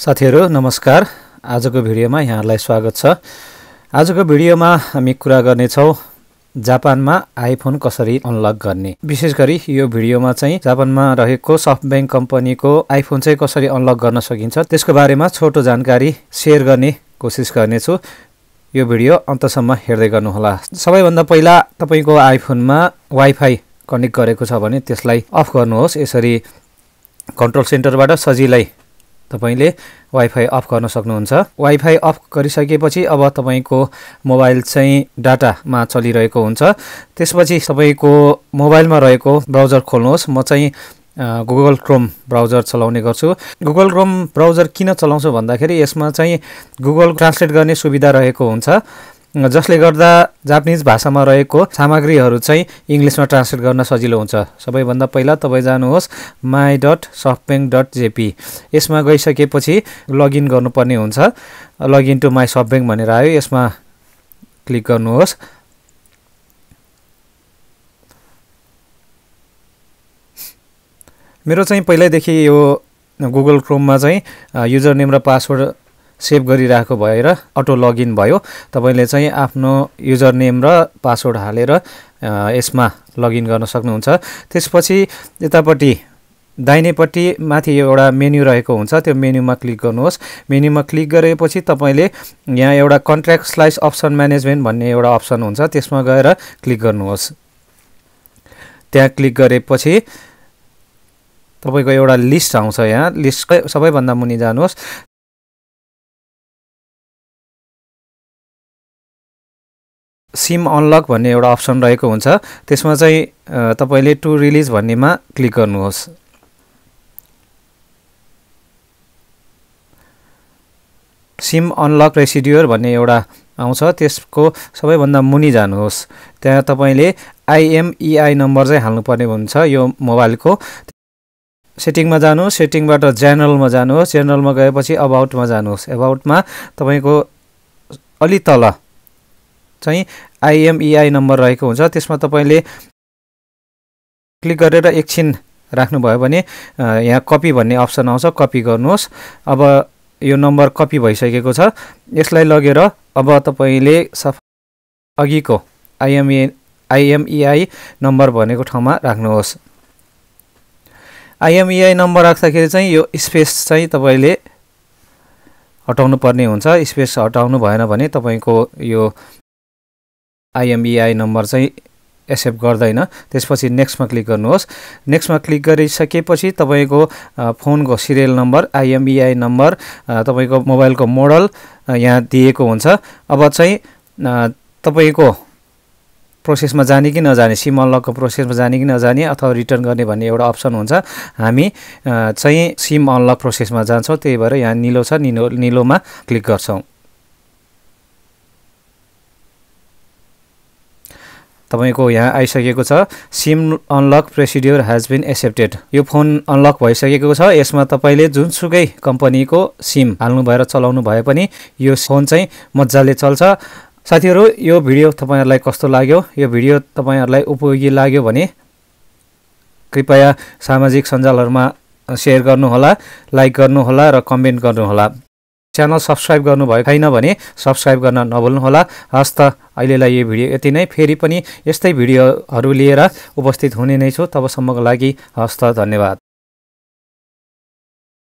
साथीहरू नमस्कार आजको भिडियोमा यहाँहरूलाई स्वागत छ आजको भिडियोमा हामी कुरा गर्नेछौँ जापानमा आइफोन कसरी अनलक गर्ने विशेष गरी यो भिडियोमा चाहिँ जापानमा रहेको सफ्ट ब्याङ्क कम्पनीको आइफोन चाहिँ कसरी अनलक गर्न सकिन्छ त्यसको बारेमा छोटो जानकारी सेयर गर्ने कोसिस गर्नेछु यो भिडियो अन्तसम्म हेर्दै गर्नुहोला सबैभन्दा पहिला तपाईँको आइफोनमा वाइफाई कनेक्ट गरेको छ भने त्यसलाई अफ गर्नुहोस् यसरी कन्ट्रोल सेन्टरबाट सजिलै तपाईँले वाइफाई अफ गर्न सक्नुहुन्छ वाइफाई अफ गरिसकेपछि अब तपाईँको मोबाइल चाहिँ डाटामा चलिरहेको हुन्छ त्यसपछि तपाईँको मोबाइलमा रहेको ब्राउजर खोल्नुहोस् म चाहिँ गुगल क्रोम ब्राउजर चलाउने गर्छु गुगल क्रोम ब्राउजर किन चलाउँछु भन्दाखेरि यसमा चाहिँ गुगल ट्रान्सलेट गर्ने सुविधा रहेको हुन्छ जसले गर्दा जापानिज भाषामा रहेको सामग्रीहरू चाहिँ इङ्ग्लिसमा ट्रान्सलेट गर्न सजिलो हुन्छ सबैभन्दा पहिला तपाईँ जानुहोस् my dot SoftBank bank dot JP यसमा गइसकेपछि लगइन गर्नुपर्ने हुन्छ लगइन टु माई सफ्टब्याङ्क भनेर आयो यसमा क्लिक गर्नुहोस् मेरो चाहिँ पहिल्यैदेखि यो गुगल क्रोममा चाहिँ युजर नेम र पासवर्ड सेभ गरिरहेको भएर अटो लगइन भयो तपाईँले चाहिँ आफ्नो युजर नेम र पासवर्ड हालेर यसमा लगइन गर्न सक्नुहुन्छ त्यसपछि यतापट्टि दाहिनेपट्टि माथि एउटा मेन्यु रहेको हुन्छ त्यो मेन्युमा क्लिक गर्नुहोस् मेन्युमा क्लिक गरेपछि तपाईँले यहाँ एउटा कन्ट्र्याक्ट स्लाइस अप्सन म्यानेजमेन्ट भन्ने एउटा अप्सन हुन्छ त्यसमा गएर क्लिक गर्नुहोस् त्यहाँ क्लिक गरेपछि तपाईँको एउटा लिस्ट आउँछ यहाँ लिस्टकै सबैभन्दा मुनि जानुहोस् सिम अनलक भन्ने एउटा अप्सन रहेको हुन्छ त्यसमा चाहिँ तपाईँले टु रिलिज भन्नेमा क्लिक गर्नुहोस् सिम अनलक रेसिड्युर भन्ने एउटा आउँछ त्यसको सबैभन्दा मुनि जानुहोस् त्यहाँ तपाईँले आइएमइआई e नम्बर चाहिँ हाल्नुपर्ने हुन्छ यो मोबाइलको सेटिङमा जानुहोस् सेटिङबाट जेनरलमा जानुहोस् जेनरलमा गएपछि अबाउटमा जानुहोस् एबाउटमा तपाईँको अलि तल चाहिँ आइएमइआई नम्बर e रहेको हुन्छ त्यसमा तपाईँले क्लिक गरेर एकछिन राख्नुभयो भने यहाँ कपी भन्ने अप्सन आउँछ कपी गर्नुहोस् अब यो नम्बर कपी भइसकेको छ यसलाई लगेर अब तपाईँले सफा अघिको आइएमए आइएमइआई नम्बर भनेको ठाउँमा राख्नुहोस् आइएमइआई नम्बर e राख्दाखेरि चाहिँ यो स्पेस चाहिँ तपाईँले हटाउनु पर्ने हुन्छ स्पेस हटाउनु भएन भने तपाईँको यो आइएमइआई नम्बर चाहिँ एक्सेप्ट गर्दैन त्यसपछि नेक्स्टमा क्लिक गर्नुहोस् नेक्स्टमा क्लिक गरिसकेपछि तपाईँको फोनको सिरियल नम्बर आइएमबिआई नम्बर तपाईँको मोबाइलको मोडल यहाँ दिएको हुन्छ अब चाहिँ तपाईँको प्रोसेसमा जाने कि नजाने सिम अनलकको प्रोसेसमा जाने कि नजाने अथवा रिटर्न गर्ने भन्ने एउटा अप्सन हुन्छ हामी चाहिँ सिम अनलक प्रोसेसमा जान्छौँ त्यही भएर यहाँ निलो छ निलो निलोमा क्लिक गर्छौँ तपाईँको यहाँ आइसकेको छ SIM unlock procedure has been accepted यो फोन अनलक भइसकेको छ यसमा तपाईँले जुनसुकै कम्पनीको सिम हाल्नु भएर चलाउनु भए पनि यो फोन चाहिँ मजाले चल्छ साथीहरू यो भिडियो तपाईँहरूलाई कस्तो लाग्यो यो भिडियो तपाईँहरूलाई उपयोगी लाग्यो भने कृपया सामाजिक सञ्जालहरूमा सेयर गर्नुहोला लाइक गर्नुहोला र कमेन्ट गर्नुहोला च्यानल सब्सक्राइब गर्नुभएको छैन भने सब्सक्राइब गर्न नभुल्नुहोला हस् त अहिलेलाई यो भिडियो यति नै फेरि पनि यस्तै भिडियोहरू लिएर उपस्थित हुने नै छु तबसम्मको लागि हस् धन्यवाद